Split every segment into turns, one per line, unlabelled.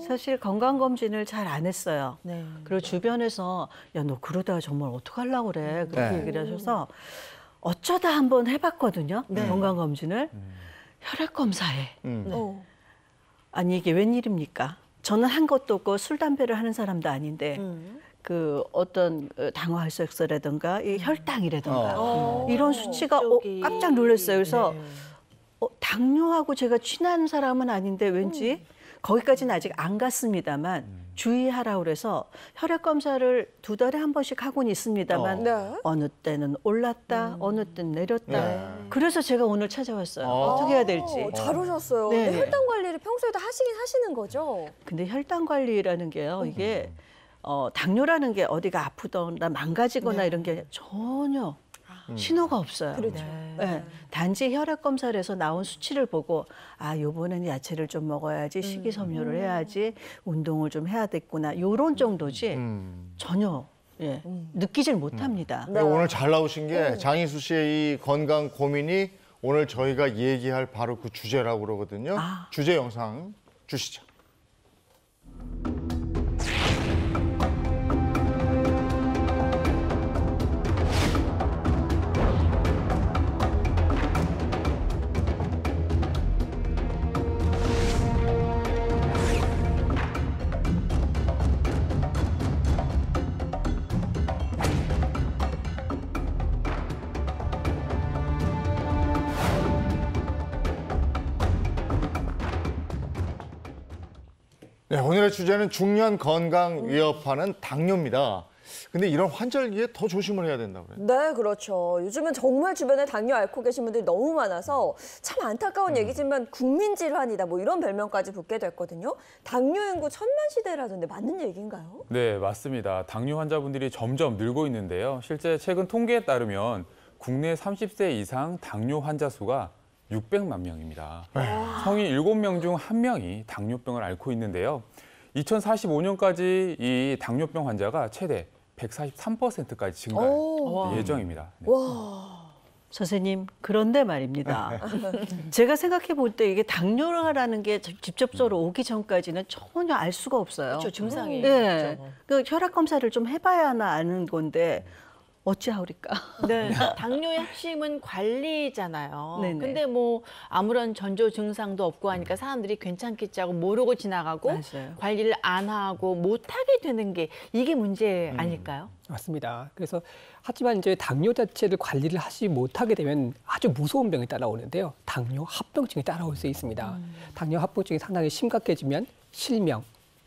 사실 건강검진을 잘 안 했어요. 네. 그리고 주변에서 야 너 그러다 정말 어떡하려고 그래 음. 그렇게 네. 얘기를 하셔서 어쩌다 한번 해봤거든요. 네. 건강검진을 음. 혈액 검사에 음. 네. 어. 아니 이게 웬일입니까? 저는 한 것도 없고 술 담배를 하는 사람도 아닌데 음. 그 어떤 어, 당화혈색소라든가 이 음. 혈당이라든가 어. 어. 이런 수치가 어, 깜짝 놀랐어요. 그래서 네. 어, 당뇨하고 제가 친한 사람은 아닌데 왠지 음. 거기까지는 아직 안 갔습니다만 주의하라 그래서 혈액 검사를 두 달에 한 번씩 하고는 있습니다만 어. 네. 느 때는 올랐다, 음. 어느 때는 내렸다. 네. 그래서 제가 오늘 찾아왔어요. 아. 어떻게 해야 될지. 어, 잘 오셨어요. 네. 혈당 관리를 평소에도 하시긴 하시는 거죠? 근데 혈당 관리라는 게요. 음. 이게 어, 당뇨라는 게 어디가 아프거나 망가지거나 네. 이런 게 전혀 음. 신호가 없어요. 그렇죠. 네. 단지 혈액 검사를 해서 나온 수치를 보고 아 요번엔 야채를 좀 먹어야지 음. 식이섬유를 음. 해야지 운동을 좀 해야겠구나 요런 정도지 전혀 예, 느끼질 못합니다. 네. 오늘
잘 나오신 게 장희수 씨의 이 건강 고민이 오늘 저희가 얘기할 바로 그 주제라고 그러거든요. 아. 주제 영상 주시죠. 네, 오늘의 주제는 중년 건강 위협하는 당뇨입니다. 근데 이런 환절기에 더 조심을 해야 된다고 그요
네, 그렇죠. 요즘은 정말 주변에 당뇨 앓고 계신 분들이 너무 많아서 참 안타까운 음. 얘기지만 국민 질환이다 뭐 이런 별명까지 붙게 됐거든요. 당뇨 인구 천만 시대라던데 맞는 얘기인가요?
네, 맞습니다. 당뇨 환자분들이 점점 늘고 있는데요. 실제 최근 통계에 따르면 국내 30세 이상 당뇨 환자 수가 600만 명입니다. 네. 성인 7명 중 1명이 당뇨병을 앓고 있는데요. 2045년까지 이 당뇨병 환자가 최대 143%까지 증가할 오, 예정입니다. 네.
선생님, 그런데 말입니다. 제가 생각해 볼 때 이게 당뇨라는 게 직접적으로 음. 오기 전까지는 전혀 알 수가 없어요. 그렇죠, 증상이. 네. 뭐. 그 혈액 검사를 좀 해봐야 하나 아는 건데 음. 어찌하오리까. 네. 네. 당뇨의 핵심은 관리잖아요. 네네. 근데 뭐 아무런 전조 증상도 없고 하니까 사람들이 괜찮겠지 하고 모르고 지나가고 맞아요. 관리를 안 하고 못하게 되는 게 이게 문제 음. 아닐까요?
음, 맞습니다. 그래서 하지만 이제 당뇨 자체를 관리를 하지 못하게 되면 아주 무서운 병이 따라오는데요. 당뇨 합병증이 따라올 수 있습니다. 음. 당뇨 합병증이 상당히 심각해지면 실명,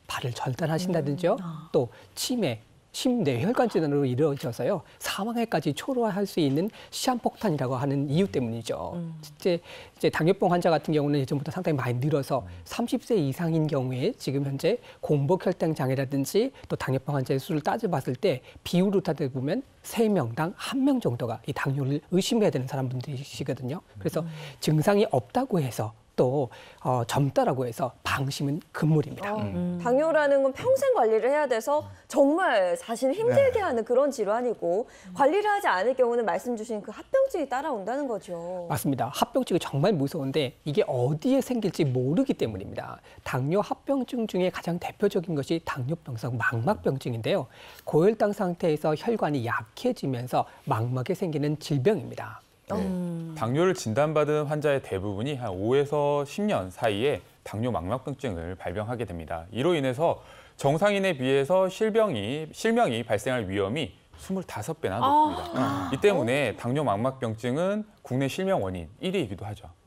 발을 절단하신다든지요. 음. 아. 또 치매, 심뇌혈관 질환으로 이루어져서요 사망에까지 초래할 수 있는 시한폭탄이라고 하는 이유 때문이죠. 음. 실제 이제 당뇨병 환자 같은 경우는 예전부터 상당히 많이 늘어서 30세 이상인 경우에 지금 현재 공복 혈당 장애라든지 또 당뇨병 환자의 수를 따져봤을 때 비율로 따져 보면 세명당 한 명 정도가 이 당뇨를 의심해야 되는 사람들이시거든요 그래서 음. 증상이 없다고 해서 또 어, 젊다라고 해서 방심은 금물입니다. 어, 음. 음.
당뇨라는 건 평생 관리를 해야 돼서 정말 자신을 힘들게 네. 하는 그런 질환이고 관리를 하지 않을 경우는 말씀 주신 그 합병증이 따라온다는 거죠.
맞습니다. 합병증이 정말 무서운데 이게 어디에 생길지 모르기 때문입니다. 당뇨 합병증 중에 가장 대표적인 것이 당뇨병성 망막병증인데요. 고혈당 상태에서 혈관이 약해지면서 망막에 생기는 질병입니다. 어. 네.
당뇨를 진단받은 환자의 대부분이 한 5에서 10년 사이에 당뇨 망막병증을 발병하게 됩니다. 이로 인해서 정상인에 비해서 실병이 실명이 발생할 위험이 25배나 높습니다. 아. 이 때문에 당뇨 망막병증은 국내 실명 원인 1위이기도 하죠.